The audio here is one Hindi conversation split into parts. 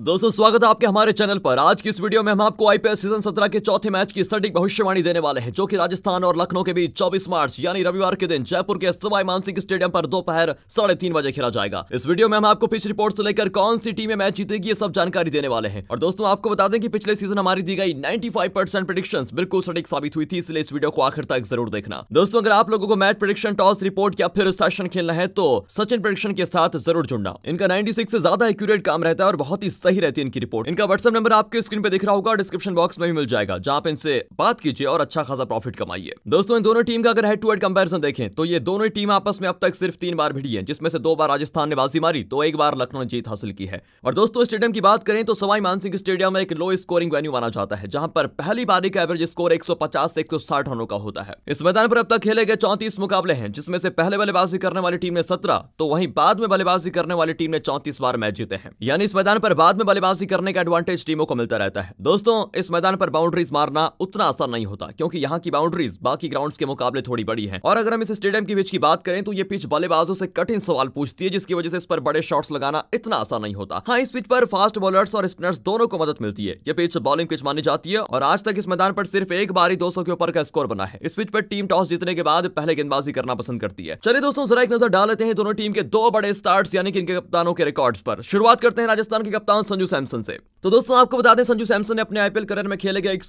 दोस्तों स्वागत है आपके हमारे चैनल पर आज की इस वीडियो में हम आपको आईपीएल सीजन 17 के चौथे मैच की सटीक भविष्यवाणी देने वाले हैं जो कि राजस्थान और लखनऊ के बीच 24 मार्च यानी रविवार के दिन जयपुर के सवाई मानसिंह स्टेडियम पर दोपहर साढ़े तीन बजे खेला जाएगा इस वीडियो में हम आपको पिच रिपोर्ट से लेकर कौन सी टीमें मैच जीतेगी ये सब जानकारी देने वाले हैं और दोस्तों आपको बता दें कि पिछले सीजन हमारी दी गई नाइन्टी प्रिडिक्शन बिल्कुल सटीक साबित हुई थी इसलिए इस वीडियो को आखिर तक जरूर देखना दोस्तों अगर आप लोगों को मैच प्रडिक्शन टॉस रिपोर्ट या फिर सेशन खेलना है तो सचिन प्रडिक्शन के साथ जरूर जुड़ना इनका नाइन्टी से ज्यादा एक्यूरेट काम रहता है और बहुत ही सही रहती है इनकी रिपोर्ट इनका व्हाट्सएप नंबर आपके स्क्रीन पे दिख रहा होगा डिस्क्रिप्शन बॉक्स में भी मिल जाएगा जहां आप इनसे बात कीजिए और अच्छा खासा प्रॉफिट कमाइए दोस्तों इन दोनों टीम का अगर हेड टू हेड कंपेरिजन देखें तो ये दोनों टीम आपस में अब तक सिर्फ तीन बार भिड़ी है जिसमें से दो बार राजस्थान ने बाजी मारी तो एक बार लखनऊ ने जीत हासिल की है और दोस्तों स्टेडियम की बात करें तो सवाई मानसिंह स्टेडियम एक लो स्कोरिंग वेन्यू माना जाता है जहां पर पहली बारी का एवरेज स्कोर 150 से साठ रनों का होता है इस मैदान पर अब तक खेले गए चौंतीस मुकाबले हैं जिसमें से पहले बल्लेबाजी करने वाली टीम ने सत्रह तो वहीं बाद में बल्लेबाजी करने वाली टीम ने चौतीस बार मैच जीते हैं यानी इस मैदान पर बाद बाद में बल्लेबाजी करने का एडवांटेज टीमों को मिलता रहता है दोस्तों इस मैदान पर बाउंड्रीज मारना उतना आसान नहीं होता क्योंकि यहाँ की बाउंड्रीज बाकी ग्राउंड्स के मुकाबले थोड़ी बड़ी है और अगर हम इस स्टेडियम की पिच की बात करें तो ये पिच बल्लेबाजों से कठिन सवाल पूछती है जिसकी वजह से इस पर बड़े शॉट्स लगाना इतना आसान नहीं होता हाँ इस पिच पर फास्ट बॉलर्स और स्पिनर्स दोनों को मदद मिलती है ये पिच बॉलिंग पिच मानी जाती है और आज तक इस मैदान पर सिर्फ एक बार ही दो के ऊपर का स्कोर बना है इस पिच पर टीम टॉस जीतने के बाद पहले गेंदबाजी करना पसंद करती है चलिए दोस्तों जरा एक नजर डाल लेते हैं दोनों टीम के दो बड़े स्टार्ट यानी कि इनके कप्तानों के रिकॉर्ड पर शुरुआत करते हैं राजस्थान के कप्तान संजू सैमसन से तो दोस्तों आपको बता दें संजू सैमसन ने अपने आईपीएल करियर में खेले गए एक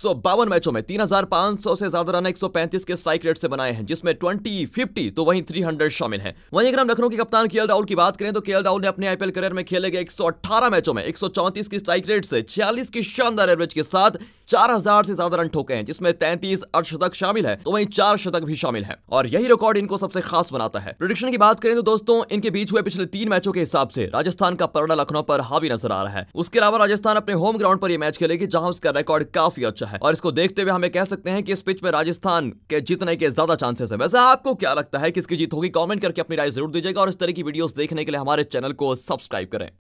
मैचों में 3,500 से ज्यादा रन 135 के स्ट्राइक रेट से बनाए हैं जिसमें 20, 50 तो वहीं 300 शामिल हैं वहीं अगर हम लखनऊ के कप्तान के राहुल की बात करें तो केएल राहुल ने अपने आईपीएल करियर में खेले गए एक मैचों में एक की स्ट्राइक रेट से छियालीस की शानदार एवरेज के साथ चार हजार से ज्यादा रन ठोके हैं जिसमें तैंतीस अर्धशतक शामिल है तो वहीं चार शतक भी शामिल है और यही रिकॉर्ड इनको सबसे खास बनाता है प्रोडिक्शन की बात करें तो दोस्तों इनके बीच हुए पिछले तीन मैचों के हिसाब से राजस्थान का पर्दा लखनऊ पर हावी नजर आ रहा है उसके अलावा राजस्थान अपने होम ग्राउंड पर यह मैच खेलेगी जहां उसका रिकॉर्ड काफी अच्छा है और इसको देखते हुए हमें कह सकते हैं कि इस पिच में राजस्थान के जीतने के ज्यादा चांसेस है वैसे आपको क्या लगता है किसकी जीत होगी कॉमेंट करके अपनी राय जरूर दीजिएगा और इस तरह की वीडियो देखने के लिए हमारे चैनल को सब्सक्राइब करें